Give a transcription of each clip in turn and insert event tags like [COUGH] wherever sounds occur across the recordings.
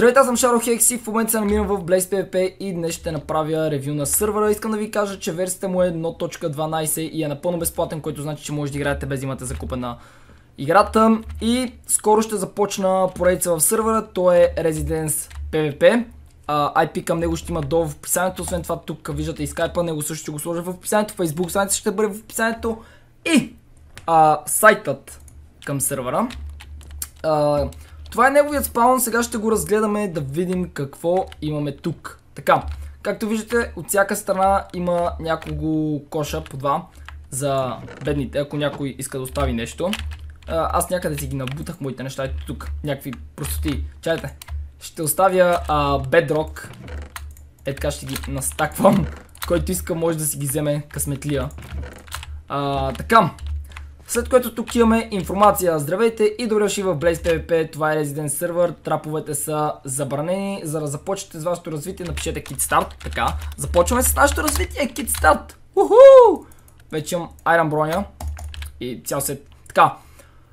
Здравейте, аз съм Шаро Хекс и в момента се намирам в Blaze PvP и днес ще направя ревю на сървъра. Искам да ви кажа, че версията му е 1.12 и е напълно безплатен, което значи, че може да играете без да имате закупена играта. И скоро ще започна поредица в сървъра, то е Residence PvP. IP към него ще има долу в описанието, освен това тук виждате и скайпа, него също ще го сложа в описанието, Facebook сайта ще бъде в описанието и сайтът към сървъра. Това е неговият спаун, сега ще го разгледаме да видим какво имаме тук. Така, както виждате, от всяка страна има няколко коша по два за бедните, ако някой иска да остави нещо. Аз някъде си ги набутах моите неща, ето тук, някакви простоти. Чайте, ще оставя бедрок. Е така ще ги настаквам. Който иска може да си ги вземе късметлия. така, след което тук имаме информация. Здравейте и добре дошли в Blaze PvP. Това е Resident Server. Траповете са забранени. За да започнете с вашето развитие, напишете Kickstart. Така, започваме с нашето развитие. Kickstart! Уху! Вече имам Iron броня. И цял се... Така.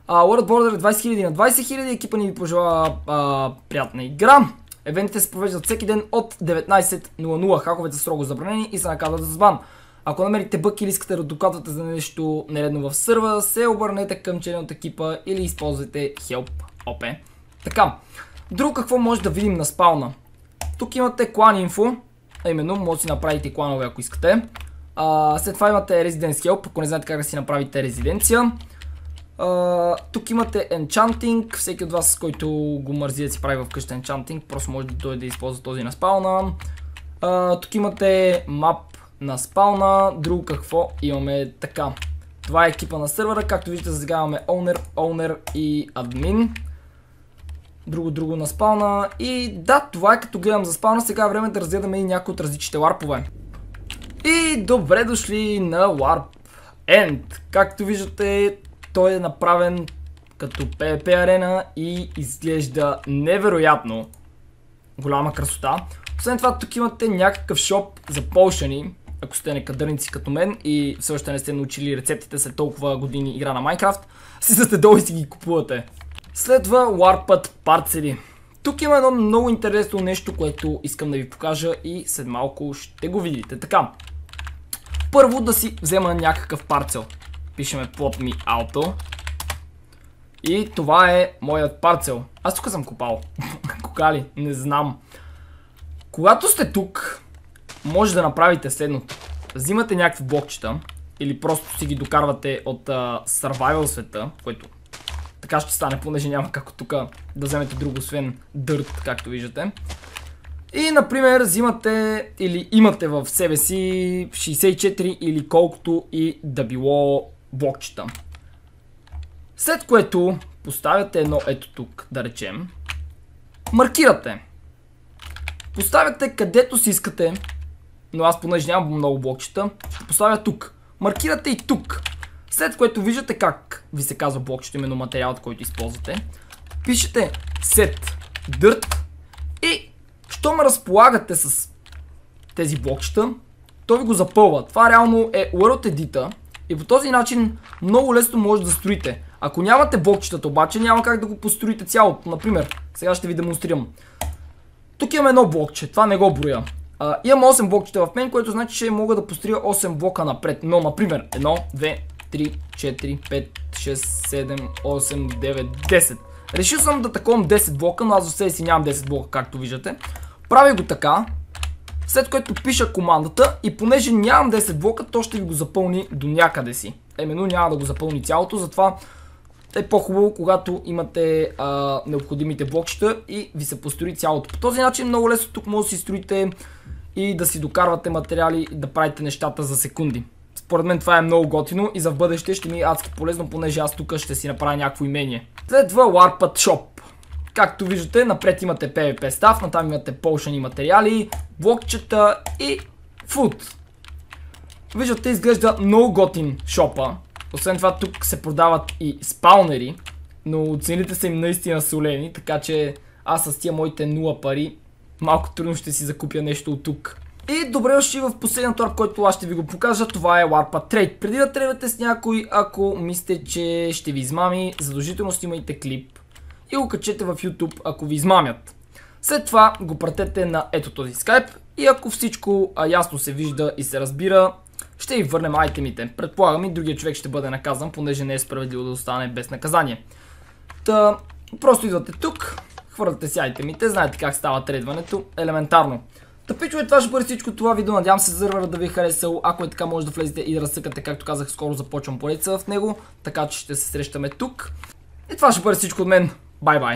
World Border 20 000 на 20 000. Екипа ни ви пожелава приятна игра. Евентите се провеждат всеки ден от 19.00. Хаковете са строго забранени и се наказват за збан. Ако намерите бък или искате да докладвате за нещо нередно в сърва, се обърнете към член от екипа или използвайте Help OP. Така, друго какво може да видим на Спауна? Тук имате клан инфо, а именно може да си направите кланове ако искате. след това имате Residence Help, ако не знаете как да си направите резиденция. тук имате Enchanting, всеки от вас, който го мързи да си прави вкъща Enchanting, просто може да дойде да използва този на Спауна. тук имате Map на спална, друго какво имаме е така. Това е екипа на сервера, както виждате сега имаме owner, owner и админ. Друго, друго на спауна и да, това е като гледам за спауна, сега е време да разгледаме и някои от различните ларпове. И добре дошли на LARP End. Както виждате, той е направен като PvP е арена и изглежда невероятно голяма красота. Освен това, тук имате някакъв шоп за полшани, ако сте некадърници като мен и все още не сте научили рецептите след толкова години игра на Майнкрафт, [LAUGHS] слизате долу и си ги купувате. Следва Warped парцели. Тук има едно много интересно нещо, което искам да ви покажа и след малко ще го видите. Така, първо да си взема някакъв парцел. Пишеме plot me auto. И това е моят парцел. Аз тук съм купал. [LAUGHS] Кокали, не знам. Когато сте тук, може да направите следното. Взимате някакви блокчета или просто си ги докарвате от survival света, което така ще стане, понеже няма как тук да вземете друго, освен дърт, както виждате. И, например, взимате или имате в себе си 64 или колкото и да било блокчета. След което поставяте едно ето тук, да речем. Маркирате. Поставяте където си искате но аз понеже нямам много блокчета, ще поставя тук. Маркирате и тук. След което виждате как ви се казва блокчето, именно материалът, който използвате. Пишете set dirt и щом разполагате с тези блокчета, то ви го запълва. Това реално е World edit и по този начин много лесно може да строите. Ако нямате блокчетата обаче, няма как да го построите цялото. Например, сега ще ви демонстрирам. Тук имам едно блокче, това не го броя. А, имам 8 блокчета в мен, което значи, че мога да пострия 8 блока напред. Но, например, 1, 2, 3, 4, 5, 6, 7, 8, 9, 10. Решил съм да таковам 10 блока, но аз за себе си нямам 10 блока, както виждате. Правя го така, след което пиша командата и понеже нямам 10 блока, то ще ви го запълни до някъде си. Емено няма да го запълни цялото, затова е по-хубаво, когато имате а, необходимите блокчета и ви се построи цялото. По този начин много лесно тук може да си строите и да си докарвате материали и да правите нещата за секунди. Според мен това е много готино и за в бъдеще ще ми е адски полезно, понеже аз тук ще си направя някакво имение. Следва Warped Shop. Както виждате, напред имате PvP став, натам имате полшани материали, блокчета и фуд. Виждате, изглежда много готин шопа. Освен това тук се продават и спаунери, но цените са им наистина солени, така че аз с тия моите 0 пари малко трудно ще си закупя нещо от тук. И добре още и в последният ларп, който аз ще ви го покажа. Това е ларпа трейд. Преди да тревате с някой, ако мислите, че ще ви измами, задължително снимайте клип и го качете в YouTube, ако ви измамят. След това го пратете на ето този скайп и ако всичко ясно се вижда и се разбира, ще ви върнем айтемите. Предполагам и другия човек ще бъде наказан, понеже не е справедливо да остане без наказание. Та, просто идвате тук, хвърляте си айтемите, знаете как става тредването, елементарно. пичове, това ще бъде всичко това видео. Надявам се сервера да ви е харесал. Ако е така, може да влезете и да разсъкате, както казах, скоро започвам полица в него. Така че ще се срещаме тук. И това ще бъде всичко от мен. Бай-бай!